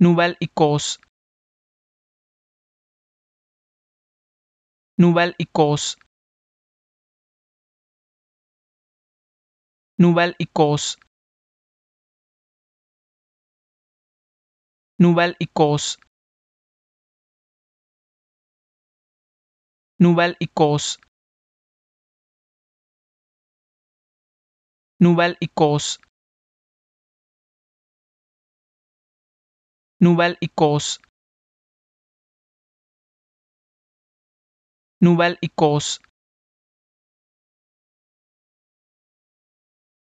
Nouvelle-Écosse Nouvelle-Écosse Nouvelle-Écosse Nouvelle-Écosse Nouvelle-Écosse Nouvelle-Écosse Nubal y Cos. Nubal y